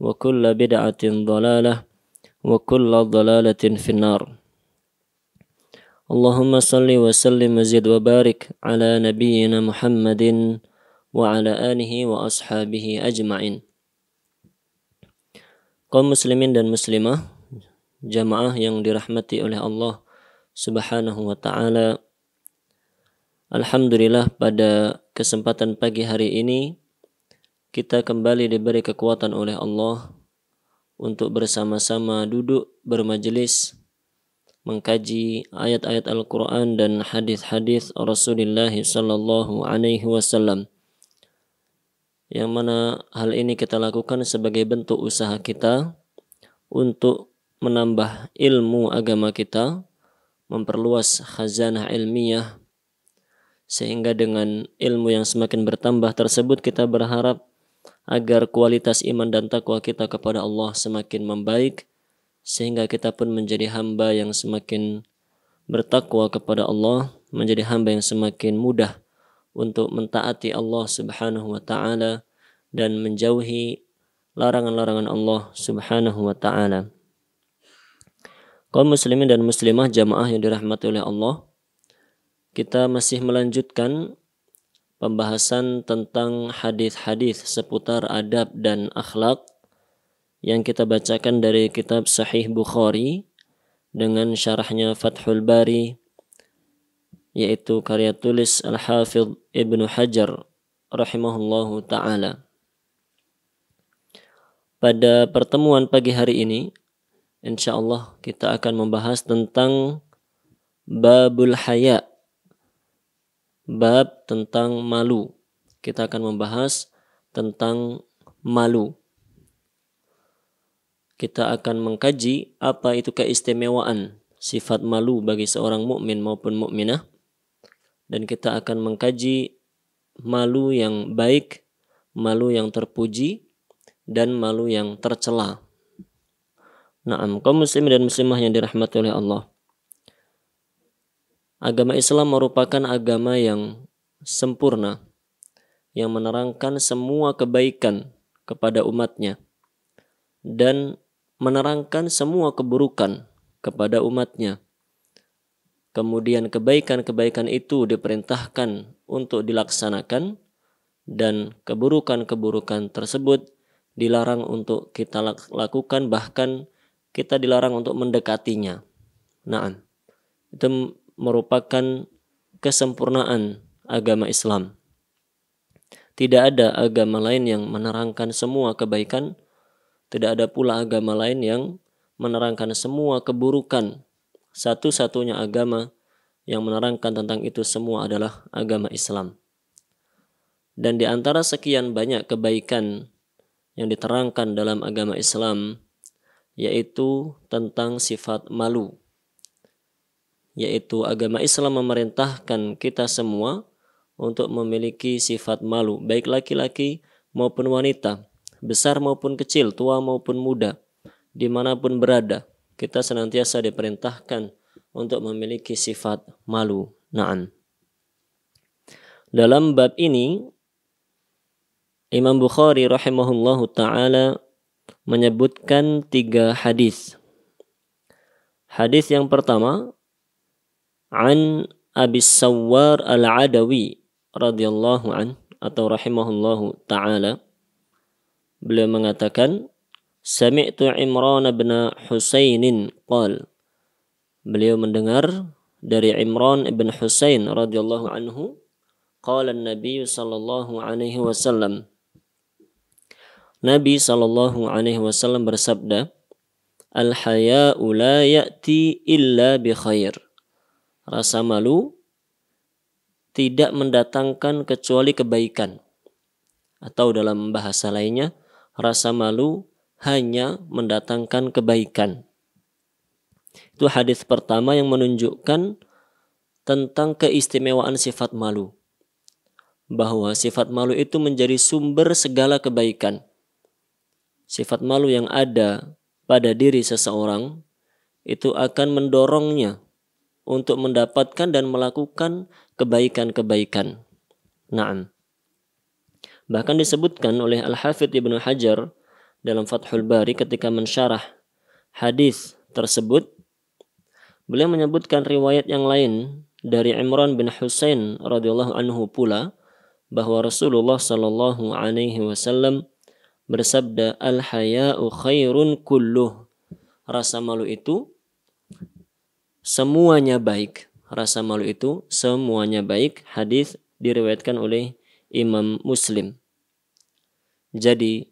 وكل بدعة ضلالة وكل ضلالة في النار اللهم صل وسلم وزد وبارك على نبينا محمد وعلى آله وأصحابه أجمعين kaum muslimin dan muslimah jamaah yang dirahmati oleh Allah Subhanahu wa taala Alhamdulillah pada kesempatan pagi hari ini kita kembali diberi kekuatan oleh Allah untuk bersama-sama duduk bermajelis mengkaji ayat-ayat Al-Quran dan hadis-hadis Rasulullah Sallallahu Alaihi Wasallam yang mana hal ini kita lakukan sebagai bentuk usaha kita untuk menambah ilmu agama kita, memperluas khazanah ilmiah, sehingga dengan ilmu yang semakin bertambah tersebut kita berharap agar kualitas iman dan takwa kita kepada Allah semakin membaik sehingga kita pun menjadi hamba yang semakin bertakwa kepada Allah, menjadi hamba yang semakin mudah untuk mentaati Allah Subhanahu wa taala dan menjauhi larangan-larangan Allah Subhanahu wa taala. Kaum muslimin dan muslimah jamaah yang dirahmati oleh Allah, kita masih melanjutkan pembahasan tentang hadis-hadis seputar adab dan akhlak yang kita bacakan dari kitab Sahih Bukhari dengan syarahnya Fathul Bari yaitu karya tulis Al-Hafidh Ibnu Hajar rahimahullahu taala. Pada pertemuan pagi hari ini insyaallah kita akan membahas tentang babul haya' bab tentang malu. Kita akan membahas tentang malu. Kita akan mengkaji apa itu keistimewaan sifat malu bagi seorang mukmin maupun mukminah dan kita akan mengkaji malu yang baik, malu yang terpuji dan malu yang tercela. Naam, kaum muslim dan muslimah yang dirahmati oleh Allah. Agama Islam merupakan agama yang sempurna, yang menerangkan semua kebaikan kepada umatnya, dan menerangkan semua keburukan kepada umatnya. Kemudian kebaikan-kebaikan itu diperintahkan untuk dilaksanakan dan keburukan-keburukan tersebut dilarang untuk kita lakukan bahkan kita dilarang untuk mendekatinya. Nah, itu merupakan kesempurnaan agama Islam. Tidak ada agama lain yang menerangkan semua kebaikan, tidak ada pula agama lain yang menerangkan semua keburukan. Satu-satunya agama yang menerangkan tentang itu semua adalah agama Islam. Dan di antara sekian banyak kebaikan yang diterangkan dalam agama Islam, yaitu tentang sifat malu yaitu agama Islam memerintahkan kita semua untuk memiliki sifat malu, baik laki-laki maupun wanita, besar maupun kecil, tua maupun muda, dimanapun berada, kita senantiasa diperintahkan untuk memiliki sifat malu. Na'an. Dalam bab ini, Imam Bukhari rahimahullahu taala menyebutkan tiga hadis. Hadis yang pertama an Abi Sawar Al-Adawi radhiyallahu an atau rahimahullahu taala beliau mengatakan sami'tu Imran bin Husainin qal beliau mendengar dari Imran bin Husain radhiyallahu anhu qala Nabi sallallahu alaihi wasallam Nabi sallallahu alaihi wasallam bersabda al haya'u la ya'ti illa bi khair rasa malu tidak mendatangkan kecuali kebaikan. Atau dalam bahasa lainnya, rasa malu hanya mendatangkan kebaikan. Itu hadis pertama yang menunjukkan tentang keistimewaan sifat malu. Bahwa sifat malu itu menjadi sumber segala kebaikan. Sifat malu yang ada pada diri seseorang itu akan mendorongnya untuk mendapatkan dan melakukan kebaikan-kebaikan. Naam. Bahkan disebutkan oleh Al-Hafidh Ibnu Hajar dalam Fathul Bari ketika mensyarah hadis tersebut beliau menyebutkan riwayat yang lain dari Imran bin Husain radhiyallahu anhu pula bahwa Rasulullah shallallahu alaihi wasallam bersabda al haya'u khairun kulluh rasa malu itu semuanya baik. Rasa malu itu semuanya baik. Hadis diriwayatkan oleh Imam Muslim. Jadi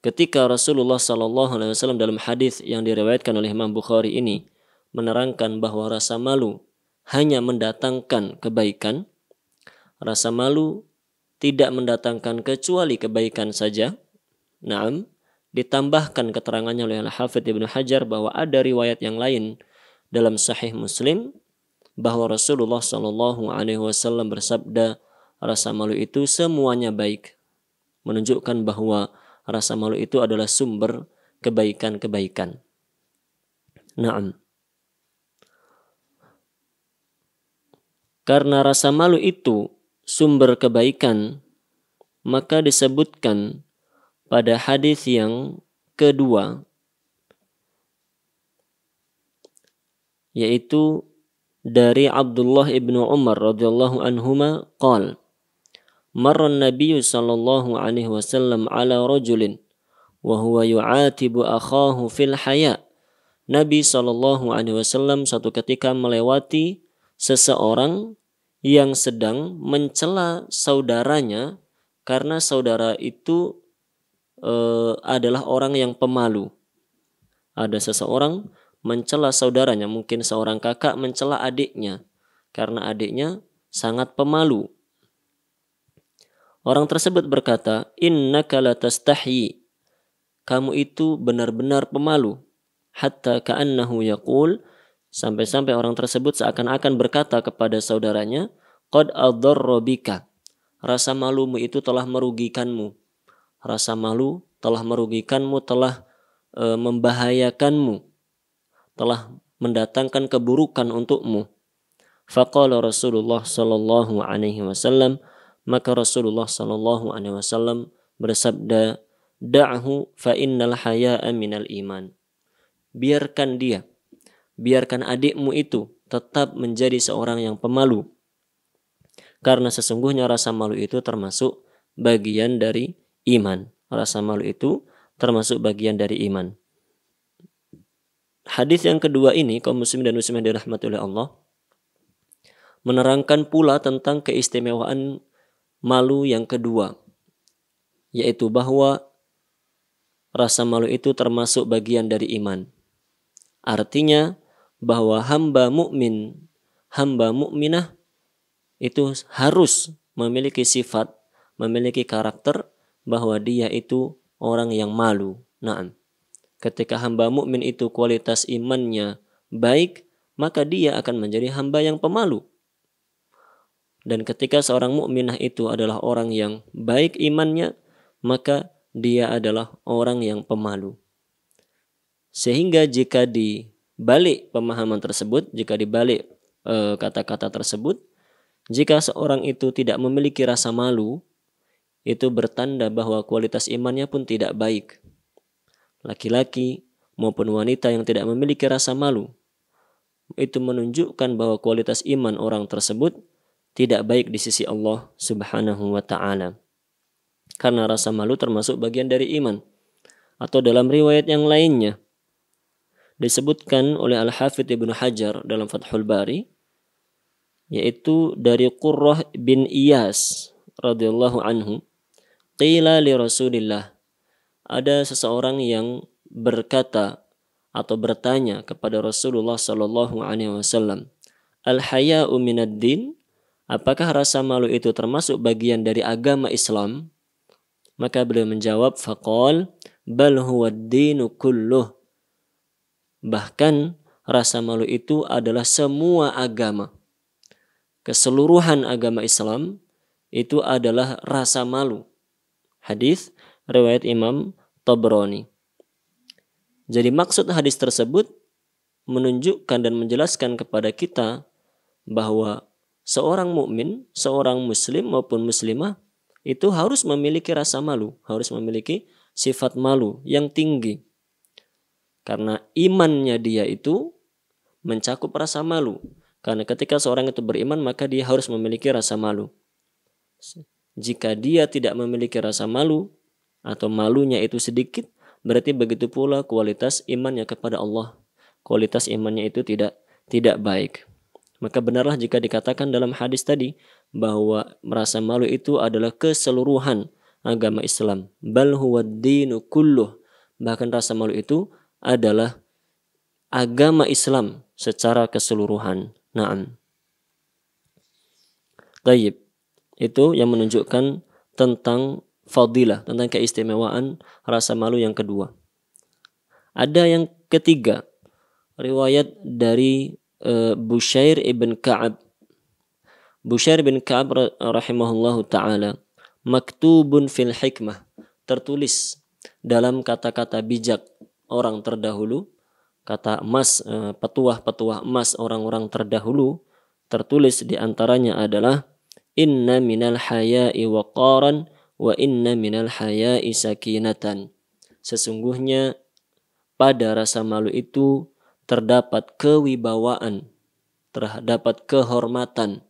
ketika Rasulullah Shallallahu Alaihi Wasallam dalam hadis yang diriwayatkan oleh Imam Bukhari ini menerangkan bahwa rasa malu hanya mendatangkan kebaikan, rasa malu tidak mendatangkan kecuali kebaikan saja. Naam, ditambahkan keterangannya oleh Al-Hafidh Ibnu Hajar bahwa ada riwayat yang lain dalam Sahih Muslim bahwa Rasulullah Shallallahu Alaihi Wasallam bersabda rasa malu itu semuanya baik menunjukkan bahwa rasa malu itu adalah sumber kebaikan-kebaikan. Naam. Karena rasa malu itu sumber kebaikan, maka disebutkan pada hadis yang kedua yaitu dari Abdullah ibnu Umar radhiyallahu anhuma qal marra Nabi sallallahu alaihi wasallam ala rajulin wa huwa yu'atibu akhahu fil haya Nabi Sallallahu Alaihi Wasallam satu ketika melewati seseorang yang sedang mencela saudaranya karena saudara itu e, adalah orang yang pemalu. Ada seseorang mencela saudaranya, mungkin seorang kakak mencela adiknya karena adiknya sangat pemalu. Orang tersebut berkata, "Inna kalatastahi, Kamu itu benar-benar pemalu. Hatta ka'annahu yaqul sampai-sampai orang tersebut seakan-akan berkata kepada saudaranya, "Qad adarrabika." Rasa malumu itu telah merugikanmu. Rasa malu telah merugikanmu, telah e, membahayakanmu telah mendatangkan keburukan untukmu. Faqala Rasulullah sallallahu alaihi wasallam maka Rasulullah sallallahu alaihi wasallam bersabda da'hu fa innal haya'a minal iman. Biarkan dia. Biarkan adikmu itu tetap menjadi seorang yang pemalu. Karena sesungguhnya rasa malu itu termasuk bagian dari iman. Rasa malu itu termasuk bagian dari iman. Hadis yang kedua ini kaum muslim dan muslimah dirahmati oleh Allah menerangkan pula tentang keistimewaan malu yang kedua yaitu bahwa rasa malu itu termasuk bagian dari iman. Artinya bahwa hamba mukmin, hamba mukminah itu harus memiliki sifat, memiliki karakter bahwa dia itu orang yang malu. Naam. Ketika hamba mukmin itu kualitas imannya baik, maka dia akan menjadi hamba yang pemalu. Dan ketika seorang mukminah itu adalah orang yang baik imannya, maka dia adalah orang yang pemalu. Sehingga jika dibalik pemahaman tersebut, jika dibalik eh, kata-kata e, tersebut, jika seorang itu tidak memiliki rasa malu, itu bertanda bahwa kualitas imannya pun tidak baik laki-laki maupun wanita yang tidak memiliki rasa malu. Itu menunjukkan bahwa kualitas iman orang tersebut tidak baik di sisi Allah Subhanahu wa taala. Karena rasa malu termasuk bagian dari iman. Atau dalam riwayat yang lainnya disebutkan oleh Al-Hafidh Ibnu Hajar dalam Fathul Bari yaitu dari Qurrah bin Iyas radhiyallahu anhu qila li Rasulillah ada seseorang yang berkata atau bertanya kepada Rasulullah Shallallahu Alaihi Wasallam, al haya din, apakah rasa malu itu termasuk bagian dari agama Islam? Maka beliau menjawab, fakol bal huwa dinu Bahkan rasa malu itu adalah semua agama. Keseluruhan agama Islam itu adalah rasa malu. Hadis riwayat Imam Tobroni. Jadi maksud hadis tersebut menunjukkan dan menjelaskan kepada kita bahwa seorang mukmin, seorang muslim maupun muslimah itu harus memiliki rasa malu, harus memiliki sifat malu yang tinggi. Karena imannya dia itu mencakup rasa malu. Karena ketika seorang itu beriman maka dia harus memiliki rasa malu. Jika dia tidak memiliki rasa malu, atau malunya itu sedikit, berarti begitu pula kualitas imannya kepada Allah. Kualitas imannya itu tidak tidak baik. Maka benarlah jika dikatakan dalam hadis tadi bahwa merasa malu itu adalah keseluruhan agama Islam. Bal huwa dinu kulluh. Bahkan rasa malu itu adalah agama Islam secara keseluruhan. Naam. Tayyib. Itu yang menunjukkan tentang fadilah, tentang keistimewaan rasa malu yang kedua. Ada yang ketiga, riwayat dari uh, Bushair ibn Ka'ab. Bushair ibn Ka'ab rahimahullahu taala maktubun fil hikmah, tertulis dalam kata-kata bijak orang terdahulu, kata emas eh, petuah-petuah emas orang-orang terdahulu tertulis di antaranya adalah inna minal haya'i waqaran wa inna minal haya'i sakinatan. Sesungguhnya pada rasa malu itu terdapat kewibawaan, terdapat kehormatan,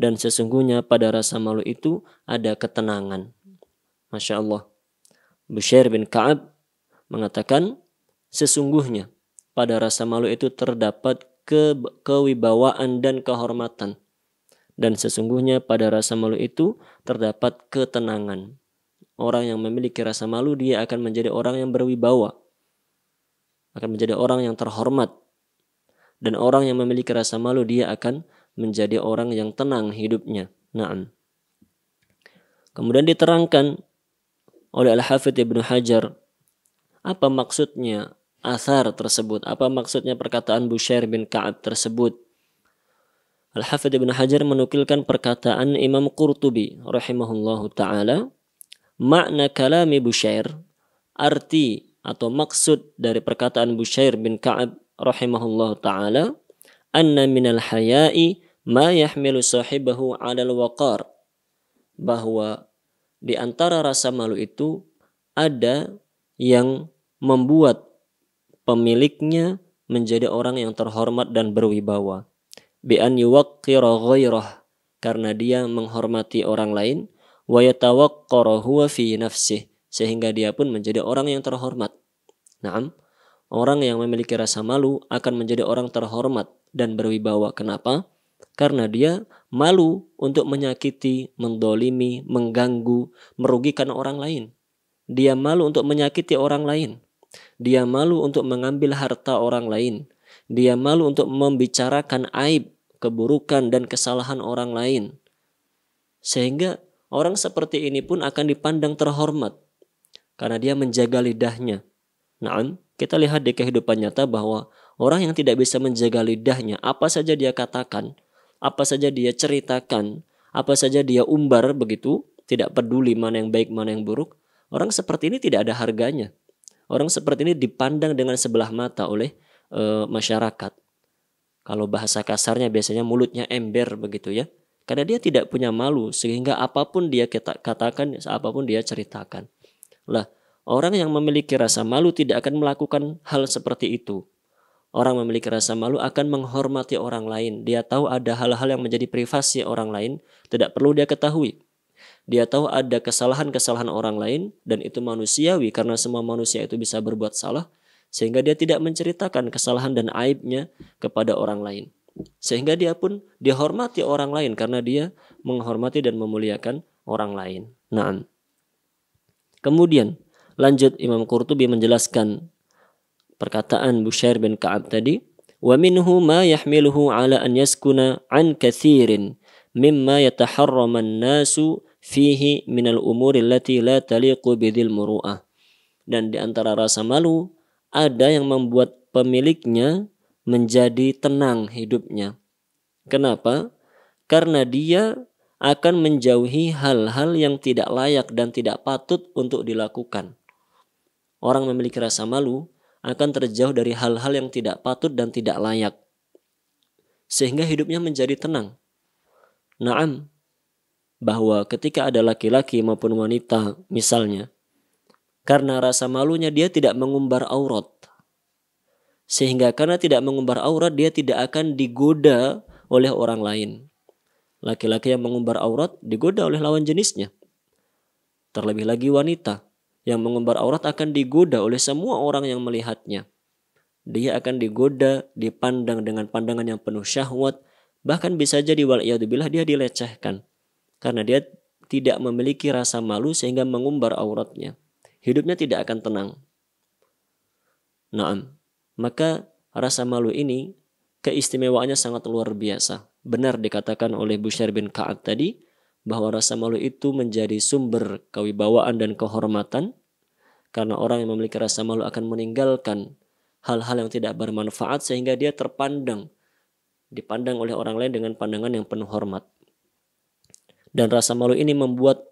dan sesungguhnya pada rasa malu itu ada ketenangan. Masya Allah. Bushair bin Ka'ab mengatakan, sesungguhnya pada rasa malu itu terdapat ke kewibawaan dan kehormatan. Dan sesungguhnya pada rasa malu itu terdapat ketenangan. Orang yang memiliki rasa malu dia akan menjadi orang yang berwibawa. Akan menjadi orang yang terhormat. Dan orang yang memiliki rasa malu dia akan menjadi orang yang tenang hidupnya. Naam. Kemudian diterangkan oleh Al-Hafidh Ibnu Hajar apa maksudnya asar tersebut, apa maksudnya perkataan Bushair bin Ka'ab tersebut Al-Hafidh Ibn Hajar menukilkan perkataan Imam Qurtubi rahimahullahu taala makna kalami Bushair arti atau maksud dari perkataan Bushair bin Ka'ab rahimahullahu taala anna minal haya'i ma yahmilu sahibahu 'alal waqar bahwa di antara rasa malu itu ada yang membuat pemiliknya menjadi orang yang terhormat dan berwibawa bi an yuwaqqira karena dia menghormati orang lain wa yatawaqqara huwa fi nafsih sehingga dia pun menjadi orang yang terhormat. Naam, orang yang memiliki rasa malu akan menjadi orang terhormat dan berwibawa. Kenapa? Karena dia malu untuk menyakiti, mendolimi, mengganggu, merugikan orang lain. Dia malu untuk menyakiti orang lain. Dia malu untuk mengambil harta orang lain. Dia malu untuk membicarakan aib, keburukan, dan kesalahan orang lain. Sehingga orang seperti ini pun akan dipandang terhormat karena dia menjaga lidahnya. Nah, kita lihat di kehidupan nyata bahwa orang yang tidak bisa menjaga lidahnya, apa saja dia katakan, apa saja dia ceritakan, apa saja dia umbar begitu, tidak peduli mana yang baik, mana yang buruk, orang seperti ini tidak ada harganya. Orang seperti ini dipandang dengan sebelah mata oleh e, masyarakat. Kalau bahasa kasarnya biasanya mulutnya ember begitu ya. Karena dia tidak punya malu sehingga apapun dia katakan, apapun dia ceritakan. Lah, orang yang memiliki rasa malu tidak akan melakukan hal seperti itu. Orang memiliki rasa malu akan menghormati orang lain. Dia tahu ada hal-hal yang menjadi privasi orang lain, tidak perlu dia ketahui. Dia tahu ada kesalahan-kesalahan orang lain dan itu manusiawi karena semua manusia itu bisa berbuat salah sehingga dia tidak menceritakan kesalahan dan aibnya kepada orang lain. Sehingga dia pun dihormati orang lain karena dia menghormati dan memuliakan orang lain. Naam. Kemudian lanjut Imam Qurtubi menjelaskan perkataan Bushair bin Ka'ab tadi, "Wa minhu ma yahmiluhu ala an yaskuna an kathirin mimma yataharrama an-nasu fihi minal umuri allati la taliqu Dan di antara rasa malu ada yang membuat pemiliknya menjadi tenang hidupnya. Kenapa? Karena dia akan menjauhi hal-hal yang tidak layak dan tidak patut untuk dilakukan. Orang memiliki rasa malu akan terjauh dari hal-hal yang tidak patut dan tidak layak, sehingga hidupnya menjadi tenang. Naam, bahwa ketika ada laki-laki maupun wanita, misalnya, karena rasa malunya dia tidak mengumbar aurat. Sehingga karena tidak mengumbar aurat dia tidak akan digoda oleh orang lain. Laki-laki yang mengumbar aurat digoda oleh lawan jenisnya. Terlebih lagi wanita yang mengumbar aurat akan digoda oleh semua orang yang melihatnya. Dia akan digoda, dipandang dengan pandangan yang penuh syahwat, bahkan bisa jadi waliyadubillah dia dilecehkan karena dia tidak memiliki rasa malu sehingga mengumbar auratnya hidupnya tidak akan tenang. Naam, maka rasa malu ini keistimewaannya sangat luar biasa. Benar dikatakan oleh Bushair bin Ka'ab tadi bahwa rasa malu itu menjadi sumber kewibawaan dan kehormatan karena orang yang memiliki rasa malu akan meninggalkan hal-hal yang tidak bermanfaat sehingga dia terpandang dipandang oleh orang lain dengan pandangan yang penuh hormat. Dan rasa malu ini membuat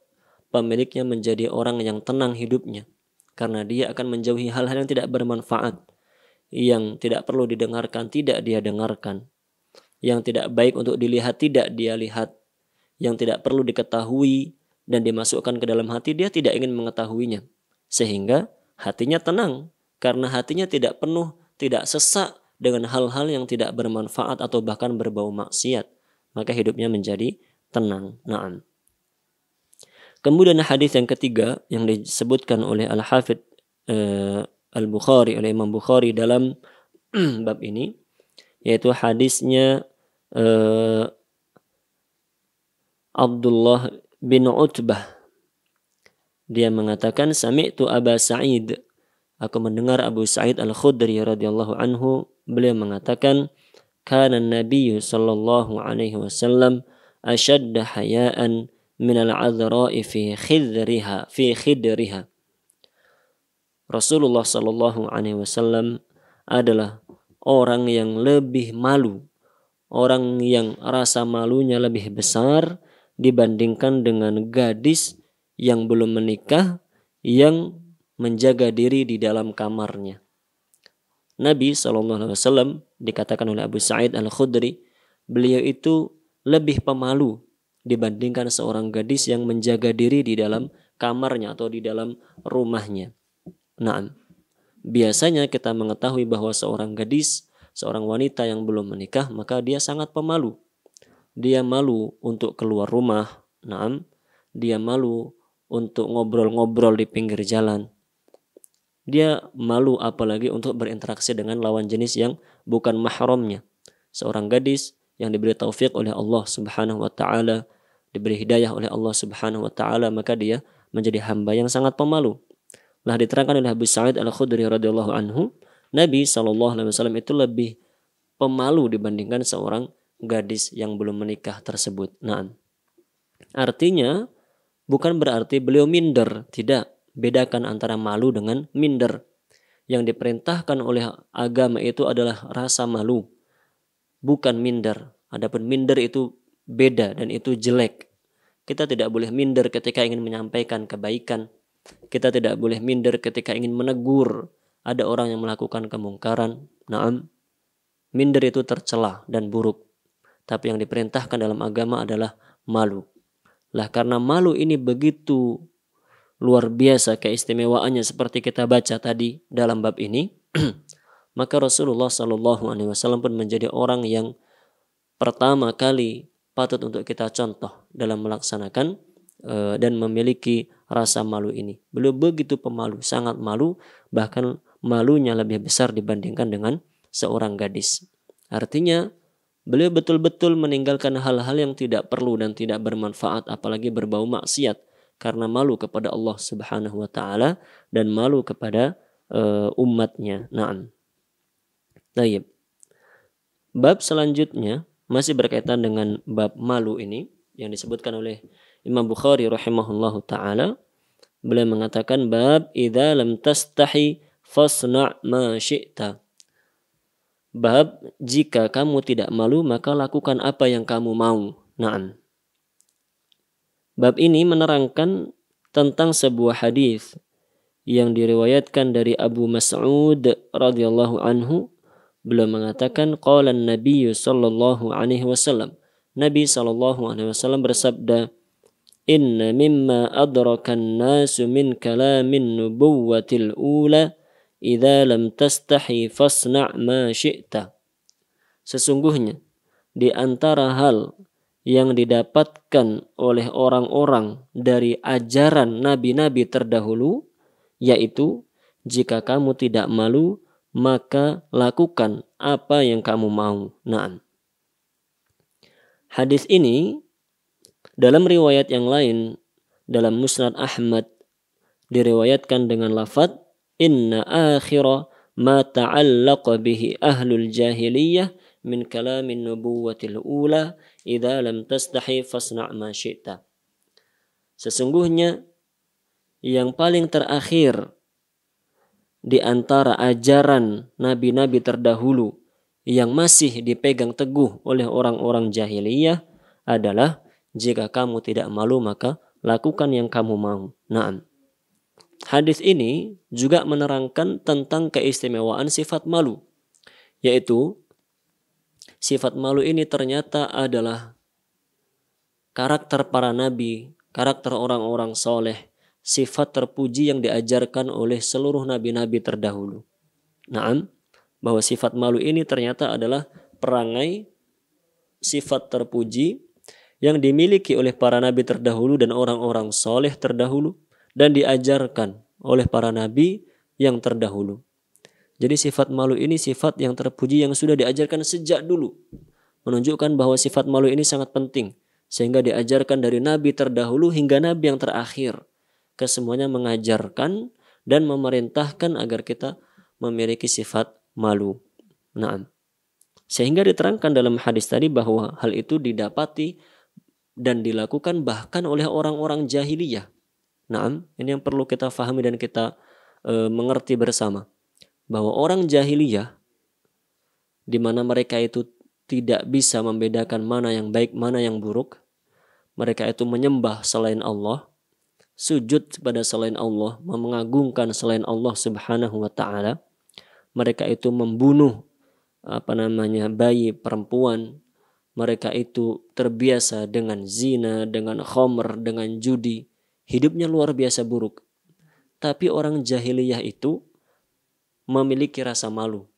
pemiliknya menjadi orang yang tenang hidupnya karena dia akan menjauhi hal-hal yang tidak bermanfaat yang tidak perlu didengarkan tidak dia dengarkan yang tidak baik untuk dilihat tidak dia lihat yang tidak perlu diketahui dan dimasukkan ke dalam hati dia tidak ingin mengetahuinya sehingga hatinya tenang karena hatinya tidak penuh tidak sesak dengan hal-hal yang tidak bermanfaat atau bahkan berbau maksiat maka hidupnya menjadi tenang na'am Kemudian hadis yang ketiga yang disebutkan oleh Al-Hafidh eh, Al-Bukhari oleh Imam Bukhari dalam bab ini yaitu hadisnya eh, Abdullah bin Utbah dia mengatakan sami'tu Aba Sa'id aku mendengar Abu Sa'id Al-Khudri radhiyallahu anhu beliau mengatakan karena Nabi sallallahu alaihi wasallam ashadda hayaan min al-azra'i fi khidriha fi khidriha Rasulullah Shallallahu alaihi wasallam adalah orang yang lebih malu orang yang rasa malunya lebih besar dibandingkan dengan gadis yang belum menikah yang menjaga diri di dalam kamarnya Nabi Sallallahu alaihi wasallam dikatakan oleh Abu Sa'id Al-Khudri beliau itu lebih pemalu dibandingkan seorang gadis yang menjaga diri di dalam kamarnya atau di dalam rumahnya. Nah, biasanya kita mengetahui bahwa seorang gadis, seorang wanita yang belum menikah, maka dia sangat pemalu. Dia malu untuk keluar rumah. Nah, dia malu untuk ngobrol-ngobrol di pinggir jalan. Dia malu apalagi untuk berinteraksi dengan lawan jenis yang bukan mahramnya. Seorang gadis yang diberi taufik oleh Allah Subhanahu wa taala diberi hidayah oleh Allah Subhanahu wa taala maka dia menjadi hamba yang sangat pemalu. Lah diterangkan oleh Abu Sa'id Al-Khudri radhiyallahu anhu, Nabi Shallallahu alaihi wasallam itu lebih pemalu dibandingkan seorang gadis yang belum menikah tersebut. Nah, artinya bukan berarti beliau minder, tidak. Bedakan antara malu dengan minder. Yang diperintahkan oleh agama itu adalah rasa malu, bukan minder. Adapun minder itu beda dan itu jelek. Kita tidak boleh minder ketika ingin menyampaikan kebaikan. Kita tidak boleh minder ketika ingin menegur ada orang yang melakukan kemungkaran. Naam. Minder itu tercelah dan buruk. Tapi yang diperintahkan dalam agama adalah malu. Lah karena malu ini begitu luar biasa keistimewaannya seperti kita baca tadi dalam bab ini, maka Rasulullah Shallallahu alaihi wasallam pun menjadi orang yang pertama kali patut untuk kita contoh dalam melaksanakan e, dan memiliki rasa malu ini. Beliau begitu pemalu, sangat malu, bahkan malunya lebih besar dibandingkan dengan seorang gadis. Artinya, beliau betul-betul meninggalkan hal-hal yang tidak perlu dan tidak bermanfaat apalagi berbau maksiat karena malu kepada Allah Subhanahu wa taala dan malu kepada e, umatnya. Nah, Tayyib. Bab selanjutnya masih berkaitan dengan bab malu ini yang disebutkan oleh Imam Bukhari rahimahullahu taala beliau mengatakan bab idza lam tastahi fasna' ma syi'ta bab jika kamu tidak malu maka lakukan apa yang kamu mau na'am bab ini menerangkan tentang sebuah hadis yang diriwayatkan dari Abu Mas'ud radhiyallahu anhu Beliau mengatakan qala Nabi sallallahu alaihi wasallam. Nabi sallallahu alaihi wasallam bersabda, "Inna mimma adraka an-nasu min kalamin nubuwwatil ula idza lam tastahi fasna' ma syi'ta." Sesungguhnya di antara hal yang didapatkan oleh orang-orang dari ajaran nabi-nabi terdahulu yaitu jika kamu tidak malu maka lakukan apa yang kamu mau. Naam. Hadis ini dalam riwayat yang lain dalam Musnad Ahmad diriwayatkan dengan lafaz inna akhira ma ta'allaqa bihi ahlul jahiliyah min kalamin nubuwatil ula idza lam tastahi fasna' ma syi'ta. Sesungguhnya yang paling terakhir di antara ajaran nabi-nabi terdahulu yang masih dipegang teguh oleh orang-orang jahiliyah adalah jika kamu tidak malu maka lakukan yang kamu mau. Naam. Hadis ini juga menerangkan tentang keistimewaan sifat malu, yaitu sifat malu ini ternyata adalah karakter para nabi, karakter orang-orang soleh, sifat terpuji yang diajarkan oleh seluruh nabi-nabi terdahulu. Naam, bahwa sifat malu ini ternyata adalah perangai sifat terpuji yang dimiliki oleh para nabi terdahulu dan orang-orang soleh terdahulu dan diajarkan oleh para nabi yang terdahulu. Jadi sifat malu ini sifat yang terpuji yang sudah diajarkan sejak dulu. Menunjukkan bahwa sifat malu ini sangat penting. Sehingga diajarkan dari nabi terdahulu hingga nabi yang terakhir kesemuanya mengajarkan dan memerintahkan agar kita memiliki sifat malu. Nah, sehingga diterangkan dalam hadis tadi bahwa hal itu didapati dan dilakukan bahkan oleh orang-orang jahiliyah. Nah, ini yang perlu kita fahami dan kita e, mengerti bersama bahwa orang jahiliyah di mana mereka itu tidak bisa membedakan mana yang baik, mana yang buruk. Mereka itu menyembah selain Allah sujud kepada selain Allah, mengagungkan selain Allah Subhanahu wa taala. Mereka itu membunuh apa namanya bayi perempuan. Mereka itu terbiasa dengan zina, dengan khomer, dengan judi. Hidupnya luar biasa buruk. Tapi orang jahiliyah itu memiliki rasa malu.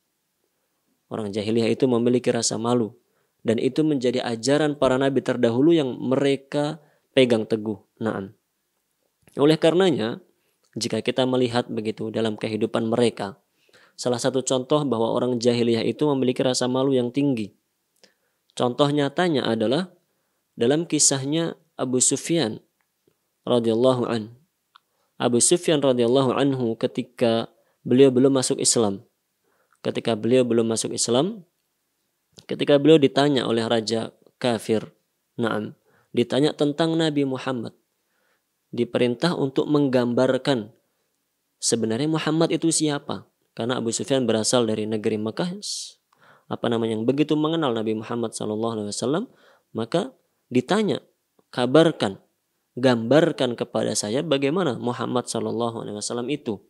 Orang jahiliyah itu memiliki rasa malu dan itu menjadi ajaran para nabi terdahulu yang mereka pegang teguh. Nah, oleh karenanya, jika kita melihat begitu dalam kehidupan mereka, salah satu contoh bahwa orang jahiliyah itu memiliki rasa malu yang tinggi. Contoh nyatanya adalah dalam kisahnya Abu Sufyan radhiyallahu an. Abu Sufyan radhiyallahu anhu ketika beliau belum masuk Islam. Ketika beliau belum masuk Islam, ketika beliau ditanya oleh raja kafir, Naam, ditanya tentang Nabi Muhammad diperintah untuk menggambarkan sebenarnya Muhammad itu siapa. Karena Abu Sufyan berasal dari negeri Mekah, apa namanya yang begitu mengenal Nabi Muhammad SAW, maka ditanya, kabarkan, gambarkan kepada saya bagaimana Muhammad SAW itu.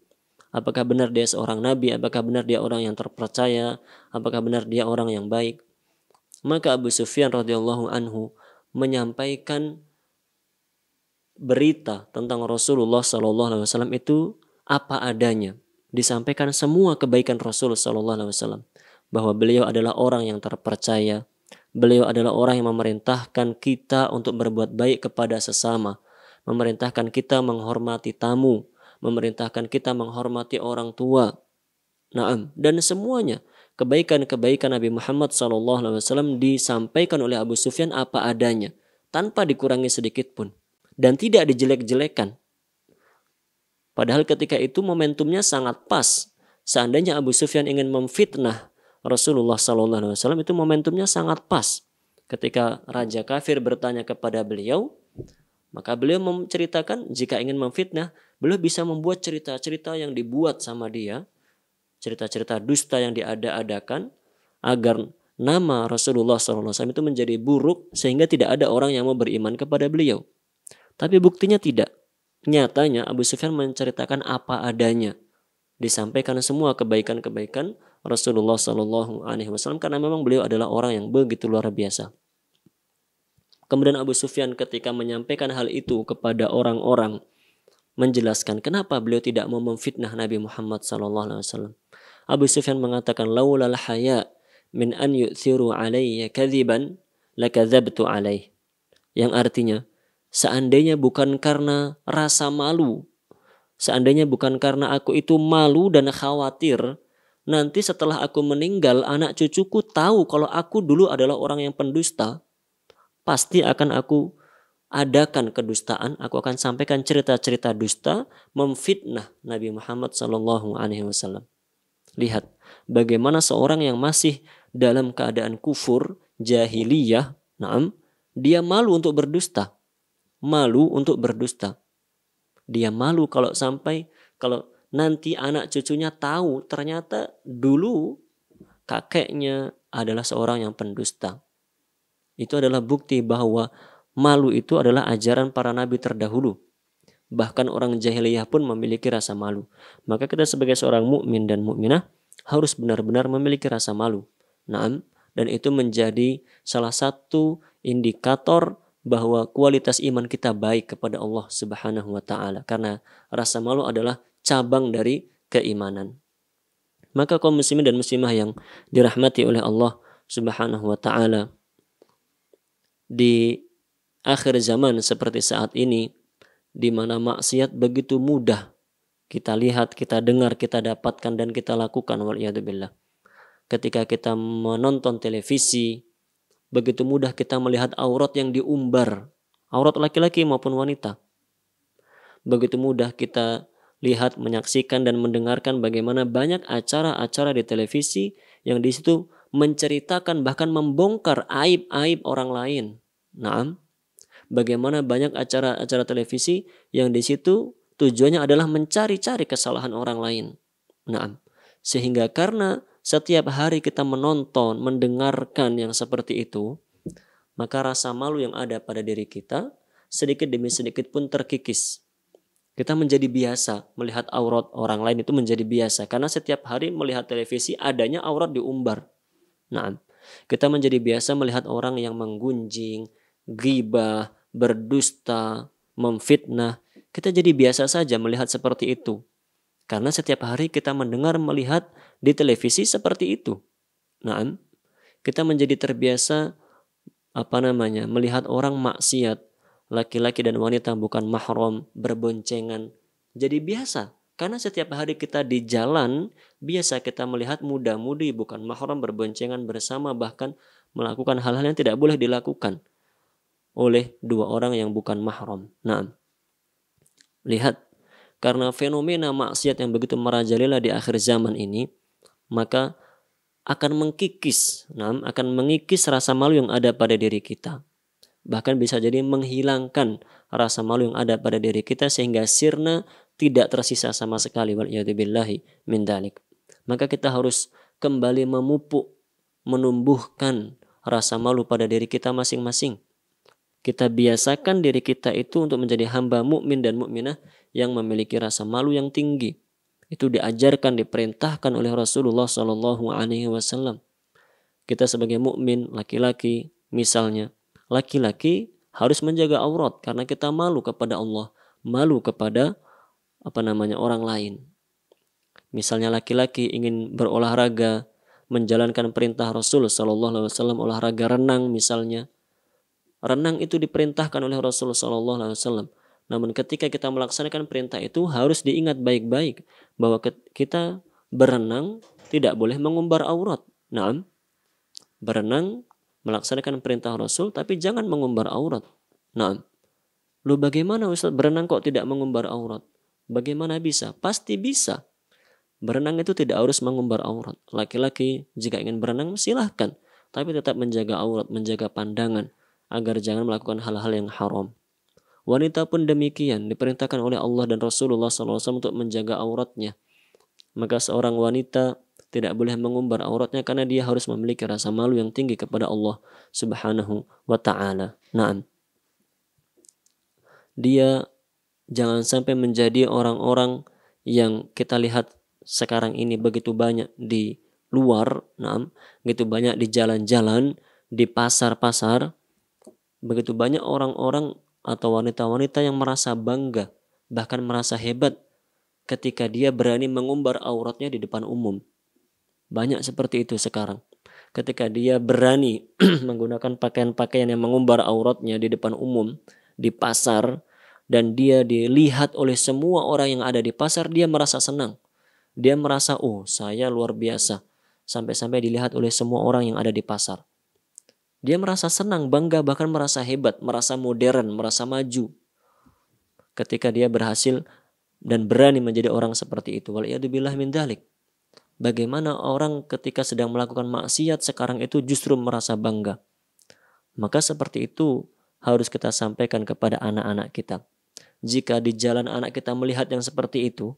Apakah benar dia seorang nabi? Apakah benar dia orang yang terpercaya? Apakah benar dia orang yang baik? Maka Abu Sufyan radhiyallahu anhu menyampaikan berita tentang Rasulullah Shallallahu Alaihi Wasallam itu apa adanya. Disampaikan semua kebaikan Rasul Shallallahu Alaihi Wasallam bahwa beliau adalah orang yang terpercaya. Beliau adalah orang yang memerintahkan kita untuk berbuat baik kepada sesama, memerintahkan kita menghormati tamu, memerintahkan kita menghormati orang tua. Naam, dan semuanya kebaikan-kebaikan Nabi Muhammad Alaihi Wasallam disampaikan oleh Abu Sufyan apa adanya, tanpa dikurangi sedikit pun dan tidak dijelek-jelekan. Padahal ketika itu momentumnya sangat pas. Seandainya Abu Sufyan ingin memfitnah Rasulullah SAW itu momentumnya sangat pas. Ketika Raja Kafir bertanya kepada beliau, maka beliau menceritakan jika ingin memfitnah, beliau bisa membuat cerita-cerita yang dibuat sama dia, cerita-cerita dusta yang diada-adakan, agar nama Rasulullah SAW itu menjadi buruk sehingga tidak ada orang yang mau beriman kepada beliau. Tapi buktinya tidak. Nyatanya Abu Sufyan menceritakan apa adanya. Disampaikan semua kebaikan-kebaikan Rasulullah Shallallahu Alaihi Wasallam karena memang beliau adalah orang yang begitu luar biasa. Kemudian Abu Sufyan ketika menyampaikan hal itu kepada orang-orang menjelaskan kenapa beliau tidak mau memfitnah Nabi Muhammad Shallallahu alaihi wasallam. Abu Sufyan mengatakan laulal haya min an yu'thiru alayya kadziban lakadzabtu alaih. Yang artinya Seandainya bukan karena rasa malu, seandainya bukan karena aku itu malu dan khawatir, nanti setelah aku meninggal anak cucuku tahu kalau aku dulu adalah orang yang pendusta, pasti akan aku adakan kedustaan, aku akan sampaikan cerita-cerita dusta memfitnah Nabi Muhammad SAW. Lihat bagaimana seorang yang masih dalam keadaan kufur, jahiliyah, naam, dia malu untuk berdusta malu untuk berdusta. Dia malu kalau sampai kalau nanti anak cucunya tahu ternyata dulu kakeknya adalah seorang yang pendusta. Itu adalah bukti bahwa malu itu adalah ajaran para nabi terdahulu. Bahkan orang jahiliyah pun memiliki rasa malu. Maka kita sebagai seorang mukmin dan mukminah harus benar-benar memiliki rasa malu. Naam, dan itu menjadi salah satu indikator bahwa kualitas iman kita baik kepada Allah Subhanahu wa taala karena rasa malu adalah cabang dari keimanan. Maka kaum muslimin dan muslimah yang dirahmati oleh Allah Subhanahu wa taala di akhir zaman seperti saat ini di mana maksiat begitu mudah kita lihat, kita dengar, kita dapatkan dan kita lakukan wal Ketika kita menonton televisi, begitu mudah kita melihat aurat yang diumbar, aurat laki-laki maupun wanita. Begitu mudah kita lihat, menyaksikan dan mendengarkan bagaimana banyak acara-acara di televisi yang di situ menceritakan bahkan membongkar aib-aib orang lain. nah Bagaimana banyak acara-acara televisi yang di situ tujuannya adalah mencari-cari kesalahan orang lain. Naam. Sehingga karena setiap hari kita menonton, mendengarkan yang seperti itu, maka rasa malu yang ada pada diri kita sedikit demi sedikit pun terkikis. Kita menjadi biasa melihat aurat orang lain itu menjadi biasa karena setiap hari melihat televisi adanya aurat diumbar. Nah, kita menjadi biasa melihat orang yang menggunjing, gibah, berdusta, memfitnah. Kita jadi biasa saja melihat seperti itu. Karena setiap hari kita mendengar melihat di televisi seperti itu. Nah, kita menjadi terbiasa apa namanya melihat orang maksiat laki-laki dan wanita bukan mahram berboncengan jadi biasa karena setiap hari kita di jalan biasa kita melihat muda-mudi bukan mahram berboncengan bersama bahkan melakukan hal-hal yang tidak boleh dilakukan oleh dua orang yang bukan mahram. Nah, lihat karena fenomena maksiat yang begitu merajalela di akhir zaman ini, maka akan mengkikis, nah, akan mengikis rasa malu yang ada pada diri kita. Bahkan bisa jadi menghilangkan rasa malu yang ada pada diri kita sehingga sirna tidak tersisa sama sekali waliyadzubillahi min dalik. Maka kita harus kembali memupuk, menumbuhkan rasa malu pada diri kita masing-masing. Kita biasakan diri kita itu untuk menjadi hamba mukmin dan mukminah yang memiliki rasa malu yang tinggi. Itu diajarkan, diperintahkan oleh Rasulullah Shallallahu Alaihi Wasallam. Kita sebagai mukmin laki-laki, misalnya, laki-laki harus menjaga aurat karena kita malu kepada Allah, malu kepada apa namanya orang lain. Misalnya laki-laki ingin berolahraga, menjalankan perintah Rasul Shallallahu Alaihi Wasallam olahraga renang misalnya. Renang itu diperintahkan oleh Rasul Shallallahu Alaihi Wasallam. Namun ketika kita melaksanakan perintah itu harus diingat baik-baik bahwa kita berenang tidak boleh mengumbar aurat. Nah, berenang melaksanakan perintah Rasul tapi jangan mengumbar aurat. Nah, lu bagaimana Ustaz berenang kok tidak mengumbar aurat? Bagaimana bisa? Pasti bisa. Berenang itu tidak harus mengumbar aurat. Laki-laki jika ingin berenang silahkan. Tapi tetap menjaga aurat, menjaga pandangan agar jangan melakukan hal-hal yang haram. Wanita pun demikian diperintahkan oleh Allah dan Rasulullah SAW untuk menjaga auratnya. Maka seorang wanita tidak boleh mengumbar auratnya karena dia harus memiliki rasa malu yang tinggi kepada Allah Subhanahu wa taala. Naam. Dia jangan sampai menjadi orang-orang yang kita lihat sekarang ini begitu banyak di luar, naam, begitu banyak di jalan-jalan, di pasar-pasar, begitu banyak orang-orang atau wanita-wanita yang merasa bangga, bahkan merasa hebat ketika dia berani mengumbar auratnya di depan umum. Banyak seperti itu sekarang. Ketika dia berani menggunakan pakaian-pakaian yang mengumbar auratnya di depan umum, di pasar, dan dia dilihat oleh semua orang yang ada di pasar, dia merasa senang. Dia merasa, oh saya luar biasa. Sampai-sampai dilihat oleh semua orang yang ada di pasar. Dia merasa senang, bangga, bahkan merasa hebat, merasa modern, merasa maju. Ketika dia berhasil dan berani menjadi orang seperti itu. Waliyadubillah min dalik. Bagaimana orang ketika sedang melakukan maksiat sekarang itu justru merasa bangga. Maka seperti itu harus kita sampaikan kepada anak-anak kita. Jika di jalan anak kita melihat yang seperti itu,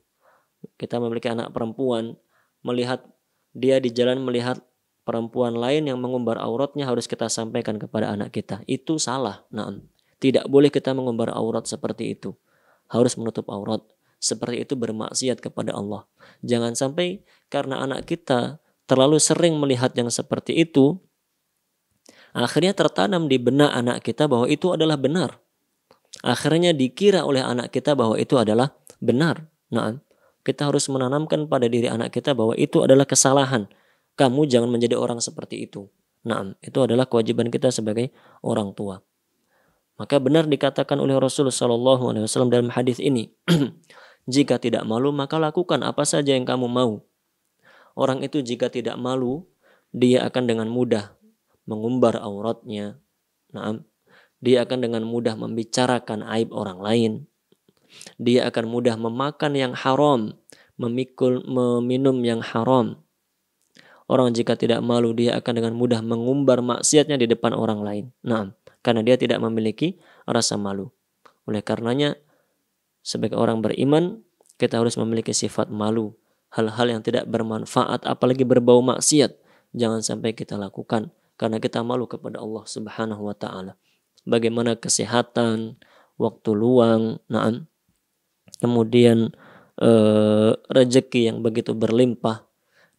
kita memiliki anak perempuan, melihat dia di jalan melihat perempuan lain yang mengumbar auratnya harus kita sampaikan kepada anak kita. Itu salah. Nah, tidak boleh kita mengumbar aurat seperti itu. Harus menutup aurat. Seperti itu bermaksiat kepada Allah. Jangan sampai karena anak kita terlalu sering melihat yang seperti itu, akhirnya tertanam di benak anak kita bahwa itu adalah benar. Akhirnya dikira oleh anak kita bahwa itu adalah benar. Nah, kita harus menanamkan pada diri anak kita bahwa itu adalah kesalahan kamu jangan menjadi orang seperti itu. Naam, itu adalah kewajiban kita sebagai orang tua. Maka benar dikatakan oleh Rasul SAW dalam hadis ini, jika tidak malu maka lakukan apa saja yang kamu mau. Orang itu jika tidak malu, dia akan dengan mudah mengumbar auratnya. Naam, dia akan dengan mudah membicarakan aib orang lain. Dia akan mudah memakan yang haram, memikul, meminum yang haram, Orang jika tidak malu dia akan dengan mudah mengumbar maksiatnya di depan orang lain. Nah, karena dia tidak memiliki rasa malu. Oleh karenanya, sebagai orang beriman, kita harus memiliki sifat malu. Hal-hal yang tidak bermanfaat, apalagi berbau maksiat, jangan sampai kita lakukan. Karena kita malu kepada Allah subhanahu wa ta'ala. Bagaimana kesehatan, waktu luang, nah, Kemudian, eh, rezeki yang begitu berlimpah,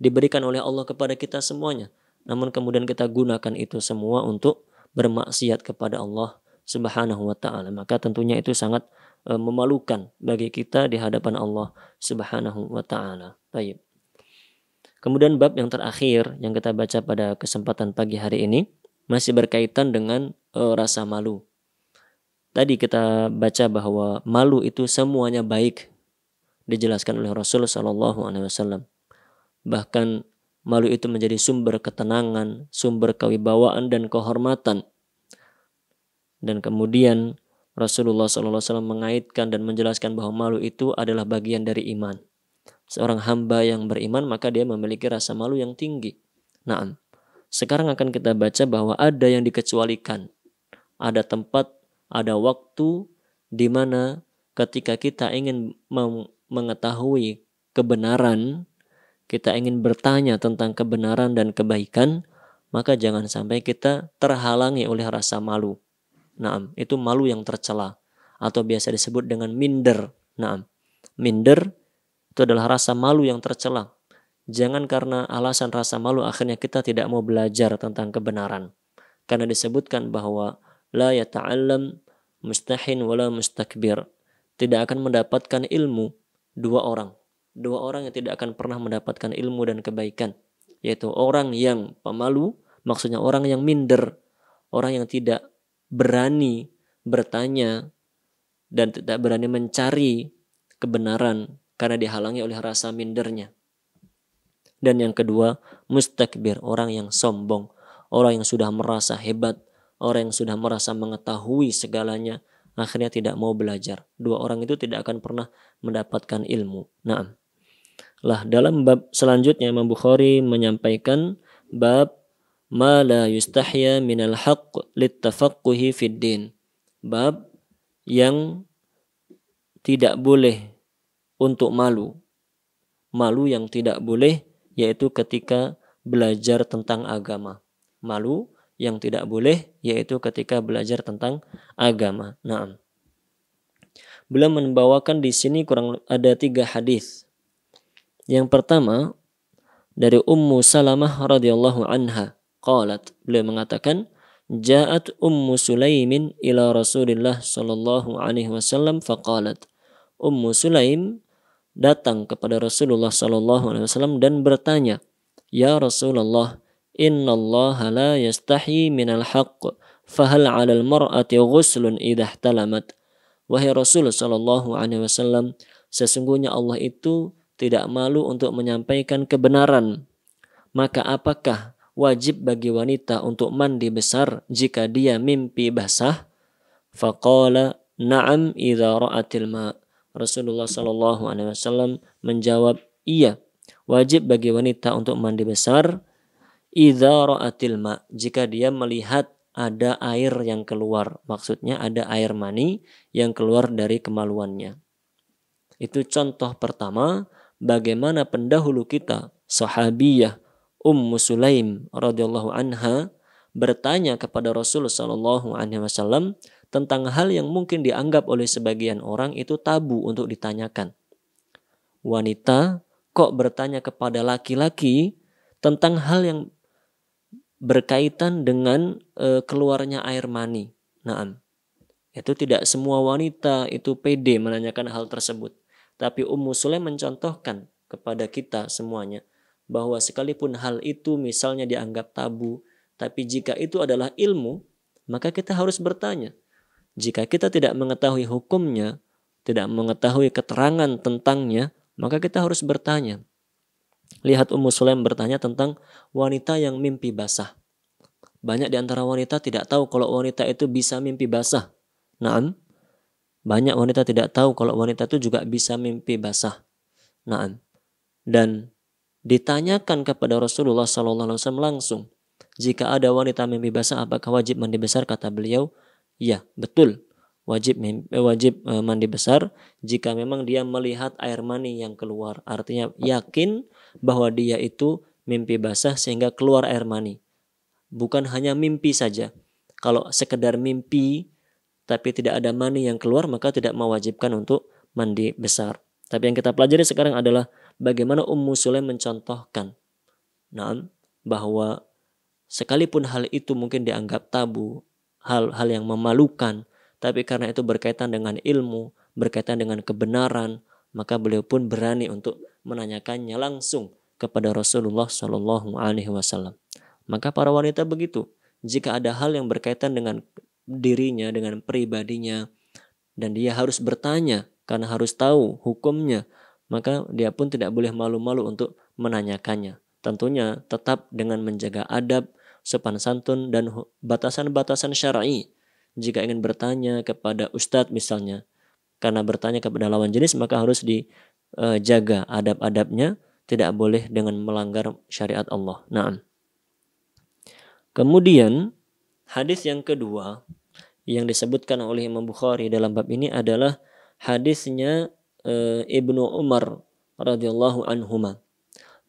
diberikan oleh Allah kepada kita semuanya. Namun kemudian kita gunakan itu semua untuk bermaksiat kepada Allah Subhanahu wa taala. Maka tentunya itu sangat eh, memalukan bagi kita di hadapan Allah Subhanahu wa taala. Baik. Kemudian bab yang terakhir yang kita baca pada kesempatan pagi hari ini masih berkaitan dengan uh, rasa malu. Tadi kita baca bahwa malu itu semuanya baik dijelaskan oleh Rasulullah Shallallahu Bahkan malu itu menjadi sumber ketenangan, sumber kewibawaan dan kehormatan. Dan kemudian Rasulullah SAW mengaitkan dan menjelaskan bahwa malu itu adalah bagian dari iman. Seorang hamba yang beriman maka dia memiliki rasa malu yang tinggi. Nah, Sekarang akan kita baca bahwa ada yang dikecualikan. Ada tempat, ada waktu di mana ketika kita ingin mengetahui kebenaran kita ingin bertanya tentang kebenaran dan kebaikan, maka jangan sampai kita terhalangi oleh rasa malu. Naam, itu malu yang tercela atau biasa disebut dengan minder. Naam. Minder itu adalah rasa malu yang tercela. Jangan karena alasan rasa malu akhirnya kita tidak mau belajar tentang kebenaran. Karena disebutkan bahwa la yata'allam mustahin wala mustakbir. Tidak akan mendapatkan ilmu dua orang, dua orang yang tidak akan pernah mendapatkan ilmu dan kebaikan, yaitu orang yang pemalu, maksudnya orang yang minder, orang yang tidak berani bertanya dan tidak berani mencari kebenaran karena dihalangi oleh rasa mindernya. Dan yang kedua, mustakbir, orang yang sombong, orang yang sudah merasa hebat, orang yang sudah merasa mengetahui segalanya, akhirnya tidak mau belajar. Dua orang itu tidak akan pernah mendapatkan ilmu. nah lah dalam bab selanjutnya Imam Bukhari menyampaikan bab ma la yustahya minal haqq litafaqquhi fid din. Bab yang tidak boleh untuk malu. Malu yang tidak boleh yaitu ketika belajar tentang agama. Malu yang tidak boleh yaitu ketika belajar tentang agama. Naam. Belum membawakan di sini kurang ada tiga hadis yang pertama dari Ummu Salamah radhiyallahu anha qalat beliau mengatakan Ja'at Ummu Sulaimin ila Rasulillah sallallahu alaihi wasallam faqalat Ummu Sulaim datang kepada Rasulullah sallallahu alaihi wasallam dan bertanya Ya Rasulullah innallaha la yastahi minal haqq fahal 'alal mar'ati ghuslun idha ihtalamat Wahai Rasul sallallahu alaihi wasallam sesungguhnya Allah itu tidak malu untuk menyampaikan kebenaran. Maka apakah wajib bagi wanita untuk mandi besar jika dia mimpi basah? Faqala na'am idza ra'atil ma. Rasulullah saw menjawab, "Iya, wajib bagi wanita untuk mandi besar idza ra'atil ma jika dia melihat ada air yang keluar. Maksudnya ada air mani yang keluar dari kemaluannya. Itu contoh pertama bagaimana pendahulu kita, sahabiyah Ummu Sulaim radhiyallahu anha bertanya kepada Rasulullah sallallahu alaihi wasallam tentang hal yang mungkin dianggap oleh sebagian orang itu tabu untuk ditanyakan. Wanita kok bertanya kepada laki-laki tentang hal yang berkaitan dengan e, keluarnya air mani. Naam. Itu tidak semua wanita itu pede menanyakan hal tersebut. Tapi Ummu Sulaim mencontohkan kepada kita semuanya bahwa sekalipun hal itu misalnya dianggap tabu, tapi jika itu adalah ilmu, maka kita harus bertanya. Jika kita tidak mengetahui hukumnya, tidak mengetahui keterangan tentangnya, maka kita harus bertanya. Lihat Ummu Sulaim bertanya tentang wanita yang mimpi basah. Banyak di antara wanita tidak tahu kalau wanita itu bisa mimpi basah. Naam, banyak wanita tidak tahu kalau wanita itu juga bisa mimpi basah. nah Dan ditanyakan kepada Rasulullah SAW langsung, jika ada wanita mimpi basah apakah wajib mandi besar? Kata beliau, ya betul wajib mimpi, eh, wajib eh, mandi besar jika memang dia melihat air mani yang keluar. Artinya yakin bahwa dia itu mimpi basah sehingga keluar air mani. Bukan hanya mimpi saja. Kalau sekedar mimpi tapi tidak ada mani yang keluar maka tidak mewajibkan untuk mandi besar. Tapi yang kita pelajari sekarang adalah bagaimana Ummu Sulaim mencontohkan nah, bahwa sekalipun hal itu mungkin dianggap tabu, hal-hal yang memalukan, tapi karena itu berkaitan dengan ilmu, berkaitan dengan kebenaran, maka beliau pun berani untuk menanyakannya langsung kepada Rasulullah Shallallahu Alaihi Wasallam. Maka para wanita begitu, jika ada hal yang berkaitan dengan dirinya, dengan pribadinya, dan dia harus bertanya karena harus tahu hukumnya, maka dia pun tidak boleh malu-malu untuk menanyakannya. Tentunya tetap dengan menjaga adab, sopan santun, dan batasan-batasan syar'i. Jika ingin bertanya kepada ustadz misalnya, karena bertanya kepada lawan jenis maka harus dijaga e, adab-adabnya, tidak boleh dengan melanggar syariat Allah. Nah, kemudian Hadis yang kedua yang disebutkan oleh Imam Bukhari dalam bab ini adalah hadisnya e, Ibnu Umar radhiyallahu anhuma.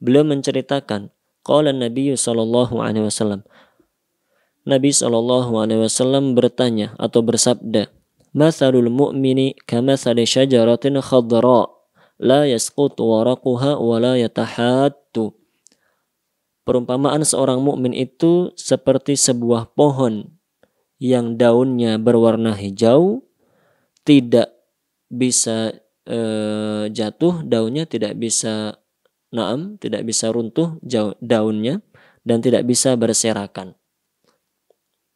Beliau menceritakan qala Nabi sallallahu alaihi wasallam Nabi sallallahu alaihi wasallam bertanya atau bersabda 'Masalul mu'mini kamathali syajaratin khadra la yasqutu waraquha wa la yatahattu Perumpamaan seorang mukmin itu seperti sebuah pohon yang daunnya berwarna hijau tidak bisa e, jatuh, daunnya tidak bisa naam, tidak bisa runtuh jauh, daunnya dan tidak bisa berserakan.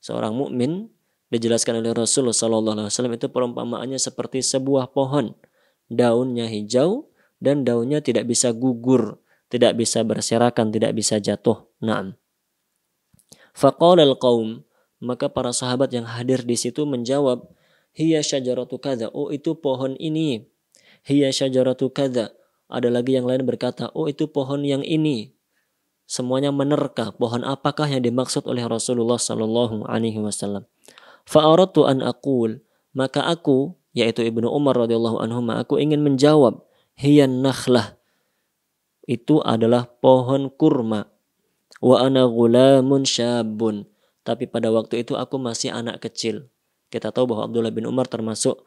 Seorang mukmin dijelaskan oleh Rasulullah Wasallam itu perumpamaannya seperti sebuah pohon, daunnya hijau dan daunnya tidak bisa gugur tidak bisa berserakan, tidak bisa jatuh. Naam. Faqala al-qaum, maka para sahabat yang hadir di situ menjawab, "Hiya syajaratu kadza." Oh, itu pohon ini. "Hiya syajaratu kadza." Ada lagi yang lain berkata, "Oh, itu pohon yang ini." Semuanya menerka pohon apakah yang dimaksud oleh Rasulullah Shallallahu alaihi wasallam. Fa'aratu an aqul, maka aku yaitu Ibnu Umar radhiyallahu anhu, aku ingin menjawab, "Hiya nakhlah." itu adalah pohon kurma. Wa ana gulamun syabun. Tapi pada waktu itu aku masih anak kecil. Kita tahu bahwa Abdullah bin Umar termasuk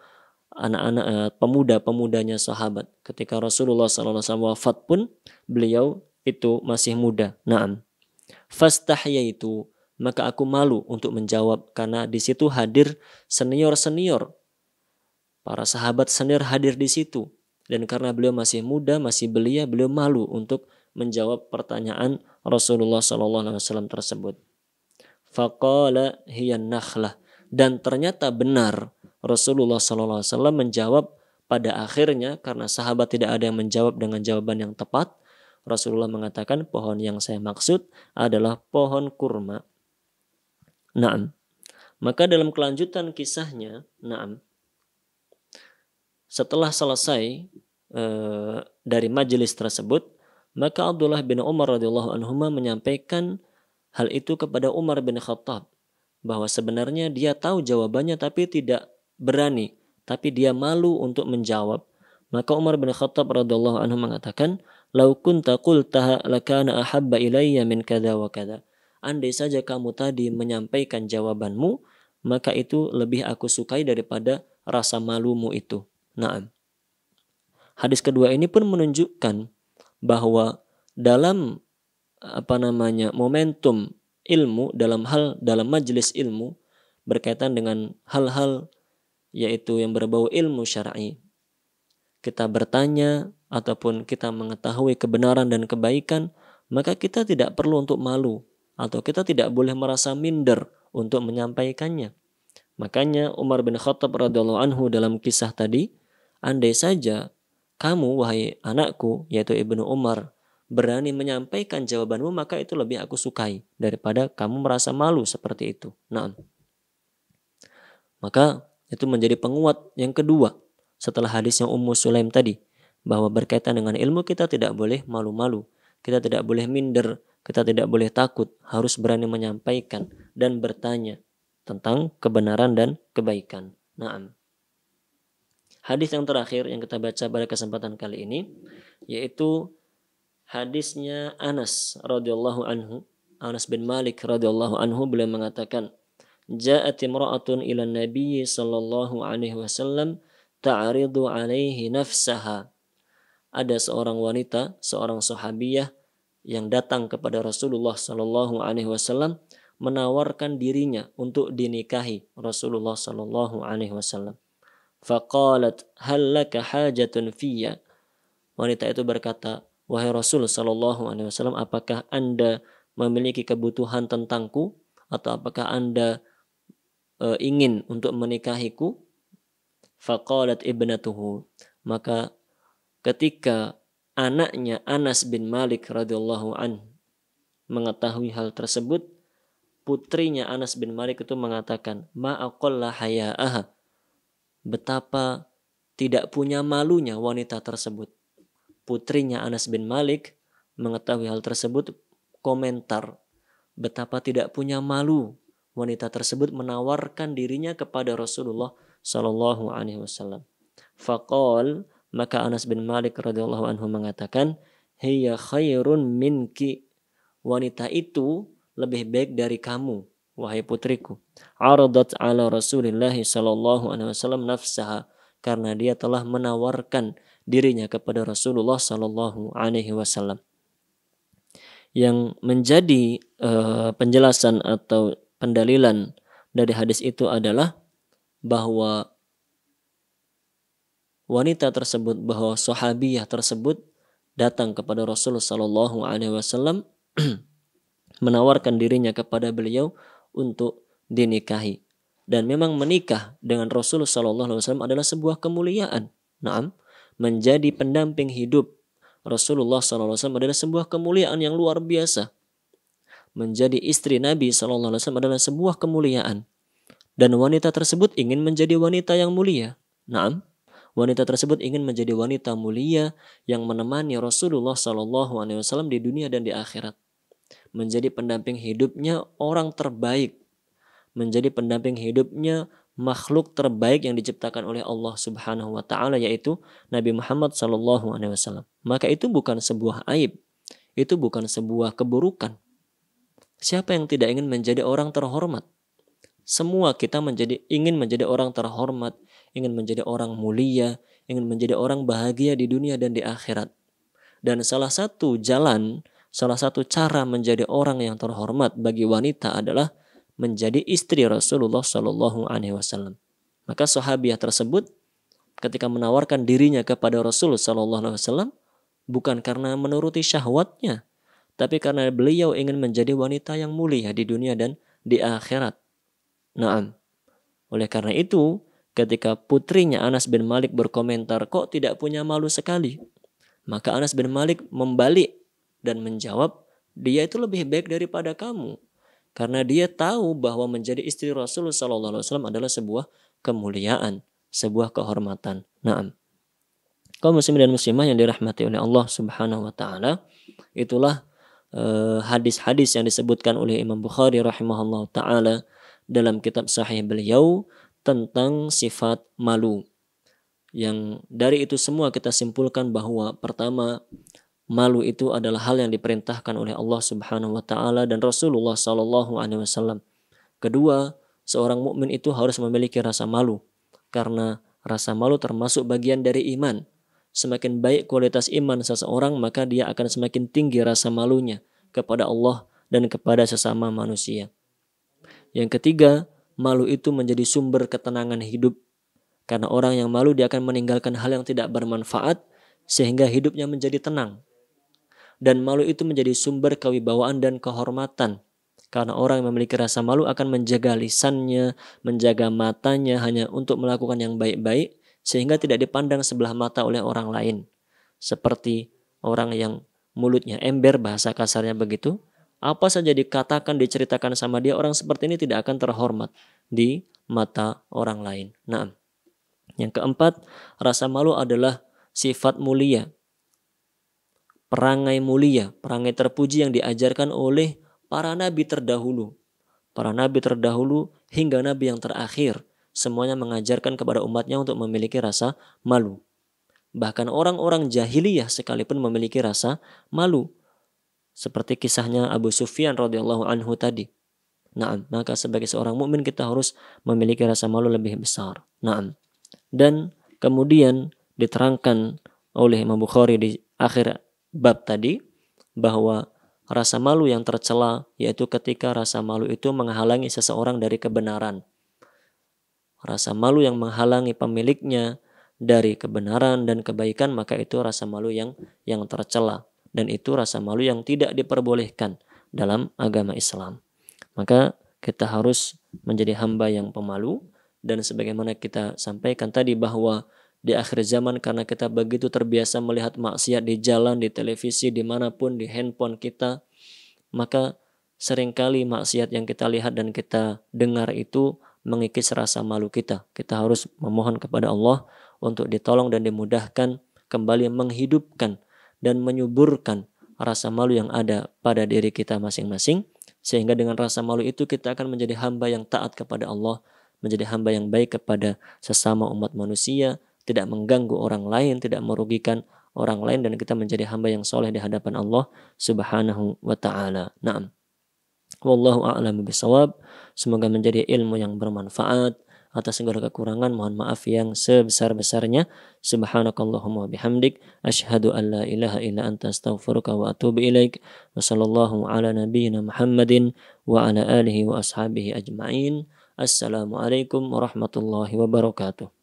anak-anak eh, pemuda-pemudanya sahabat. Ketika Rasulullah SAW wafat pun beliau itu masih muda. Naam. Fastahya itu maka aku malu untuk menjawab karena di situ hadir senior-senior. Para sahabat senior hadir di situ dan karena beliau masih muda, masih belia, beliau malu untuk menjawab pertanyaan Rasulullah Shallallahu Alaihi Wasallam tersebut. Fakola nakhlah. Dan ternyata benar Rasulullah Shallallahu Alaihi Wasallam menjawab pada akhirnya karena sahabat tidak ada yang menjawab dengan jawaban yang tepat. Rasulullah mengatakan pohon yang saya maksud adalah pohon kurma. Naam. Maka dalam kelanjutan kisahnya, naam, setelah selesai e, dari majelis tersebut, maka Abdullah bin Umar radhiyallahu anhu menyampaikan hal itu kepada Umar bin Khattab bahwa sebenarnya dia tahu jawabannya tapi tidak berani, tapi dia malu untuk menjawab. Maka Umar bin Khattab radhiyallahu anhu mengatakan, "Lau kunta qultaha lakana ahabba ilayya min kada wa kada." Andai saja kamu tadi menyampaikan jawabanmu, maka itu lebih aku sukai daripada rasa malumu itu. Naam. Hadis kedua ini pun menunjukkan bahwa dalam apa namanya momentum ilmu dalam hal dalam majelis ilmu berkaitan dengan hal-hal yaitu yang berbau ilmu syar'i. Kita bertanya ataupun kita mengetahui kebenaran dan kebaikan, maka kita tidak perlu untuk malu atau kita tidak boleh merasa minder untuk menyampaikannya. Makanya Umar bin Khattab radhiallahu anhu dalam kisah tadi Andai saja kamu, wahai anakku, yaitu Ibnu Umar, berani menyampaikan jawabanmu, maka itu lebih aku sukai daripada kamu merasa malu seperti itu. Nah, maka itu menjadi penguat yang kedua setelah hadis yang Ummu Sulaim tadi bahwa berkaitan dengan ilmu kita tidak boleh malu-malu, kita tidak boleh minder, kita tidak boleh takut, harus berani menyampaikan dan bertanya tentang kebenaran dan kebaikan. Naam. Hadis yang terakhir yang kita baca pada kesempatan kali ini yaitu hadisnya Anas radhiyallahu anhu. Anas bin Malik radhiyallahu anhu beliau mengatakan, "Ja'at imra'atun ila Nabi sallallahu alaihi wasallam ta'ridu alaihi nafsaha." Ada seorang wanita, seorang sahabiyah yang datang kepada Rasulullah sallallahu alaihi wasallam menawarkan dirinya untuk dinikahi Rasulullah sallallahu alaihi wasallam. Faqalat hal laka hajatun fiyya. Wanita itu berkata, "Wahai Rasul sallallahu alaihi wasallam, apakah Anda memiliki kebutuhan tentangku atau apakah Anda e, ingin untuk menikahiku?" Faqalat ibnatuhu. Maka ketika anaknya Anas bin Malik radhiyallahu an mengetahui hal tersebut, putrinya Anas bin Malik itu mengatakan, Ma'akollah aqalla hayaaha." betapa tidak punya malunya wanita tersebut. Putrinya Anas bin Malik mengetahui hal tersebut komentar betapa tidak punya malu wanita tersebut menawarkan dirinya kepada Rasulullah Shallallahu Alaihi Wasallam. Fakol maka Anas bin Malik radhiyallahu anhu mengatakan, Hiya khairun minki. Wanita itu lebih baik dari kamu wahai putriku aradat ala Rasulillah sallallahu alaihi wasallam nafsaha karena dia telah menawarkan dirinya kepada Rasulullah sallallahu alaihi wasallam yang menjadi uh, penjelasan atau pendalilan dari hadis itu adalah bahwa wanita tersebut bahwa sahabiah tersebut datang kepada rasulullah sallallahu alaihi wasallam menawarkan dirinya kepada beliau untuk dinikahi. Dan memang menikah dengan Rasulullah SAW adalah sebuah kemuliaan. Naam, menjadi pendamping hidup Rasulullah SAW adalah sebuah kemuliaan yang luar biasa. Menjadi istri Nabi SAW adalah sebuah kemuliaan. Dan wanita tersebut ingin menjadi wanita yang mulia. Naam, wanita tersebut ingin menjadi wanita mulia yang menemani Rasulullah SAW di dunia dan di akhirat menjadi pendamping hidupnya orang terbaik, menjadi pendamping hidupnya makhluk terbaik yang diciptakan oleh Allah Subhanahu wa taala yaitu Nabi Muhammad sallallahu alaihi wasallam. Maka itu bukan sebuah aib. Itu bukan sebuah keburukan. Siapa yang tidak ingin menjadi orang terhormat? Semua kita menjadi ingin menjadi orang terhormat, ingin menjadi orang mulia, ingin menjadi orang bahagia di dunia dan di akhirat. Dan salah satu jalan Salah satu cara menjadi orang yang terhormat bagi wanita adalah menjadi istri Rasulullah Shallallahu Alaihi Wasallam. Maka sahabiah tersebut ketika menawarkan dirinya kepada Rasul Shallallahu Alaihi Wasallam bukan karena menuruti syahwatnya, tapi karena beliau ingin menjadi wanita yang mulia di dunia dan di akhirat. Naam. Oleh karena itu, ketika putrinya Anas bin Malik berkomentar, kok tidak punya malu sekali? Maka Anas bin Malik membalik dan menjawab, dia itu lebih baik daripada kamu. Karena dia tahu bahwa menjadi istri Rasulullah Sallallahu Alaihi Wasallam adalah sebuah kemuliaan, sebuah kehormatan. Naam. Kaum muslim dan muslimah yang dirahmati oleh Allah Subhanahu wa taala, itulah eh, hadis-hadis yang disebutkan oleh Imam Bukhari rahimahullah taala dalam kitab sahih beliau tentang sifat malu. Yang dari itu semua kita simpulkan bahwa pertama malu itu adalah hal yang diperintahkan oleh Allah Subhanahu wa taala dan Rasulullah sallallahu alaihi wasallam. Kedua, seorang mukmin itu harus memiliki rasa malu karena rasa malu termasuk bagian dari iman. Semakin baik kualitas iman seseorang, maka dia akan semakin tinggi rasa malunya kepada Allah dan kepada sesama manusia. Yang ketiga, malu itu menjadi sumber ketenangan hidup. Karena orang yang malu dia akan meninggalkan hal yang tidak bermanfaat sehingga hidupnya menjadi tenang dan malu itu menjadi sumber kewibawaan dan kehormatan. Karena orang yang memiliki rasa malu akan menjaga lisannya, menjaga matanya hanya untuk melakukan yang baik-baik, sehingga tidak dipandang sebelah mata oleh orang lain. Seperti orang yang mulutnya ember, bahasa kasarnya begitu, apa saja dikatakan, diceritakan sama dia, orang seperti ini tidak akan terhormat di mata orang lain. Nah, yang keempat, rasa malu adalah sifat mulia perangai mulia, perangai terpuji yang diajarkan oleh para nabi terdahulu. Para nabi terdahulu hingga nabi yang terakhir, semuanya mengajarkan kepada umatnya untuk memiliki rasa malu. Bahkan orang-orang jahiliyah sekalipun memiliki rasa malu. Seperti kisahnya Abu Sufyan radhiyallahu anhu tadi. Nah, maka sebagai seorang mukmin kita harus memiliki rasa malu lebih besar. Nah, Dan kemudian diterangkan oleh Imam Bukhari di akhir bab tadi bahwa rasa malu yang tercela yaitu ketika rasa malu itu menghalangi seseorang dari kebenaran. Rasa malu yang menghalangi pemiliknya dari kebenaran dan kebaikan maka itu rasa malu yang yang tercela dan itu rasa malu yang tidak diperbolehkan dalam agama Islam. Maka kita harus menjadi hamba yang pemalu dan sebagaimana kita sampaikan tadi bahwa di akhir zaman karena kita begitu terbiasa melihat maksiat di jalan, di televisi, dimanapun, di handphone kita, maka seringkali maksiat yang kita lihat dan kita dengar itu mengikis rasa malu kita. Kita harus memohon kepada Allah untuk ditolong dan dimudahkan kembali menghidupkan dan menyuburkan rasa malu yang ada pada diri kita masing-masing sehingga dengan rasa malu itu kita akan menjadi hamba yang taat kepada Allah, menjadi hamba yang baik kepada sesama umat manusia, tidak mengganggu orang lain, tidak merugikan orang lain dan kita menjadi hamba yang soleh di hadapan Allah Subhanahu wa taala. Naam. Wallahu a'lam bisawab. Semoga menjadi ilmu yang bermanfaat. Atas segala kekurangan mohon maaf yang sebesar-besarnya. Subhanakallahumma bihamdik asyhadu an la ilaha illa anta astaghfiruka wa atubu ilaik. Wa sallallahu ala nabiyyina Muhammadin wa ala alihi wa ashabihi ajmain. Assalamualaikum warahmatullahi wabarakatuh.